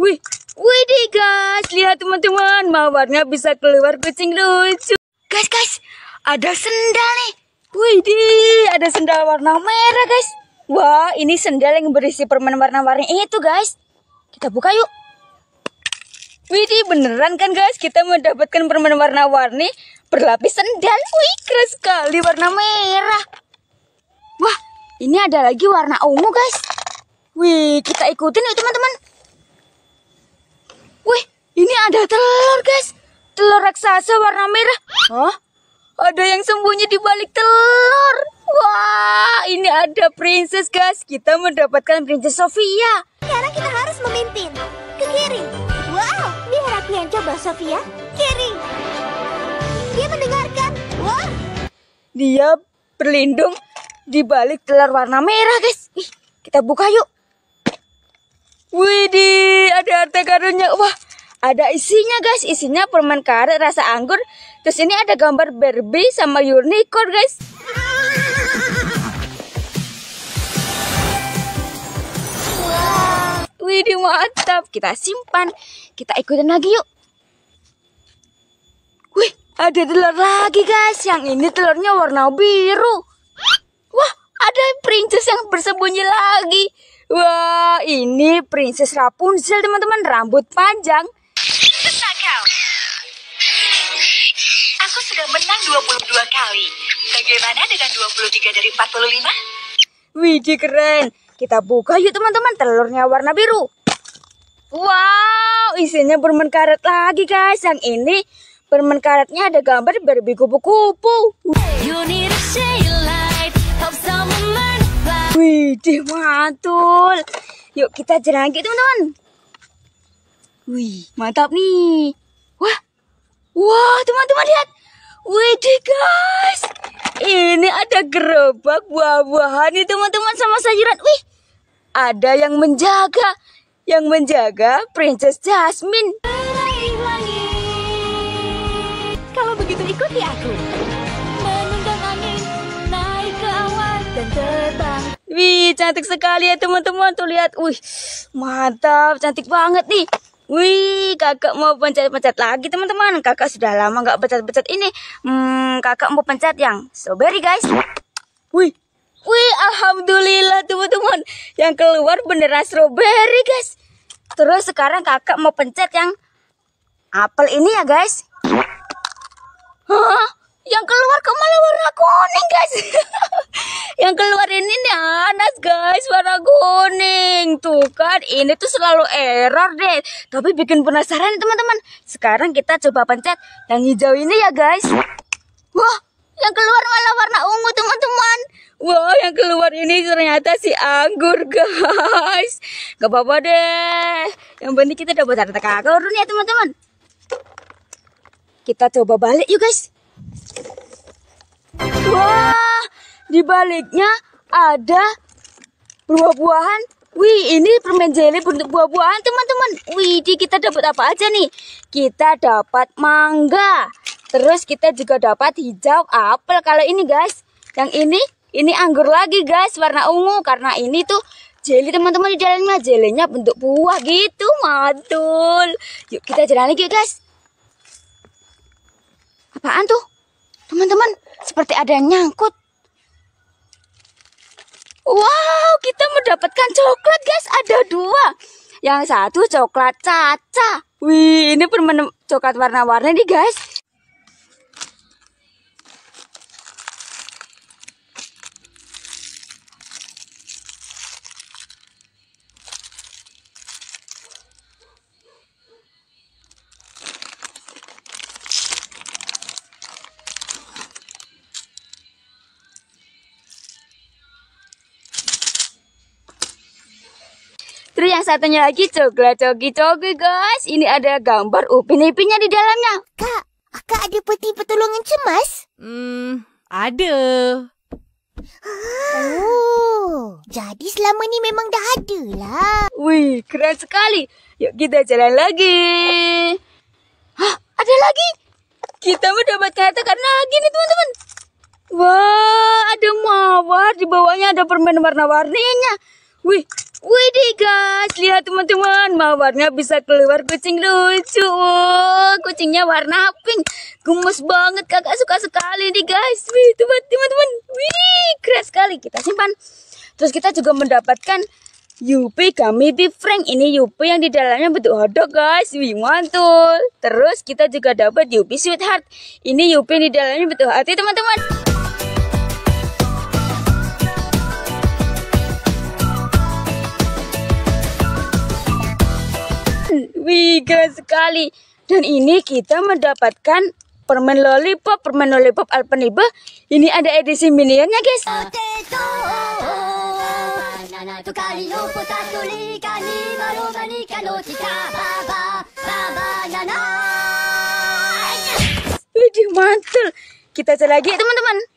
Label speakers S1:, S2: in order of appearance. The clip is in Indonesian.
S1: Wih, wih deh guys, lihat teman-teman, mawarnya bisa keluar kucing lucu. Guys, guys, ada sendal nih. Wih deh, ada sendal warna merah guys. Wah, ini sendal yang berisi permen warna-warni itu guys. Kita buka yuk. Wih deh, beneran kan guys, kita mendapatkan permen warna-warni berlapis sendal. Wih, keren sekali warna merah. Wah, ini ada lagi warna ungu guys. Wih, kita ikutin yuk teman-teman. Wih, ini ada telur, guys. Telur raksasa warna merah. Hah? Ada yang sembunyi di balik telur. Wah, ini ada princess, guys. Kita mendapatkan princess Sofia. Sekarang kita harus memimpin. Ke kiri. Wow, biar aku coba, Sofia. Kiri. Dia mendengarkan. Wah. Dia berlindung di balik telur warna merah, guys. Ih, kita buka yuk. Widih, ada harta karunnya. Wah, ada isinya guys. Isinya permen karet rasa anggur. Terus ini ada gambar Barbie sama unicorn guys. Wow. Widih, mantap. Kita simpan. Kita ikutin lagi yuk. Wih, ada telur lagi guys. Yang ini telurnya warna biru. Wah, ada princess yang bersembunyi lagi. Wah, ini Princess Rapunzel, teman-teman, rambut panjang. kau. Aku sudah menang 22 kali. Bagaimana dengan 23 dari 45? Widih, keren. Kita buka yuk, teman-teman, telurnya warna biru. Wow, isinya permen karet lagi, guys. Yang ini permen karetnya ada gambar berbi kupu-kupu. You need a shade light, someone Wih, deh mantul. Yuk kita jerangkit, teman-teman. Wih, mantap nih. Wah. Wah, teman-teman lihat. Wih, deh guys. Ini ada gerobak buah-buahan nih, teman-teman sama sayuran. Wih. Ada yang menjaga. Yang menjaga Princess Jasmine. Kalau begitu ikuti aku. cantik sekali ya teman-teman. Tuh lihat. Wih, mantap. Cantik banget nih. Wih, kakak mau pencet-pencet lagi teman-teman. Kakak sudah lama nggak pencet-pencet ini. Hmm, kakak mau pencet yang strawberry guys. Wih, wih, alhamdulillah teman-teman. Yang keluar beneran strawberry guys. Terus sekarang kakak mau pencet yang apel ini ya guys. Hah? yang keluar kok warna kuning guys yang keluar ini nih anas guys warna kuning tuh kan ini tuh selalu error deh tapi bikin penasaran teman-teman sekarang kita coba pencet yang hijau ini ya guys wah yang keluar malah warna ungu teman-teman wah yang keluar ini ternyata si anggur, guys. Gak apa-apa deh. Yang penting kita dapat harta kakak ya, teman-teman. Kita coba balik yuk, guys. Wah, di baliknya ada buah-buahan. Wih, ini permen jelly bentuk buah-buahan, teman-teman. Wih, kita dapat apa aja nih? Kita dapat mangga. Terus kita juga dapat hijau apel kalau ini, guys. Yang ini, ini anggur lagi, guys, warna ungu karena ini tuh jelly, teman-teman di dalamnya. Jelinya bentuk buah gitu, mantul. Yuk, kita jalan lagi, guys. Apaan tuh? Teman-teman, seperti ada yang nyangkut. Wow, kita mendapatkan coklat guys. Ada dua. Yang satu coklat caca. Wih, ini pun coklat warna-warni nih guys. Terus yang satunya lagi coklat coki coki guys. Ini ada gambar upin ipinnya di dalamnya. Kak, kak ada peti pertolongan cemas? Hmm, ada. Ah. Oh, jadi selama ni memang dah ada lah. Wih, keren sekali. Yuk kita jalan lagi. Hah, ada lagi? Kita mendapatkan kata karena lagi nih teman-teman. Wah, ada mawar. Di bawahnya ada permen warna-warninya. Wih, wih deh guys. guys, lihat teman-teman, mawarnya bisa keluar kucing lucu. kucingnya warna pink. Gemes banget, kakak suka sekali nih guys. Wih, teman-teman, wih, keren sekali. Kita simpan. Terus kita juga mendapatkan Yupi kami di Frank ini Yupi yang di dalamnya bentuk hotdog guys Wih mantul Terus kita juga dapat Yupi Sweetheart Ini Yupi di dalamnya bentuk hati teman-teman Wih, keren sekali. Dan ini kita mendapatkan permen lollipop, permen lollipop Alpenlibe. Ini ada edisi minionnya, guys. Widih, mantul. Kita cari lagi, teman-teman.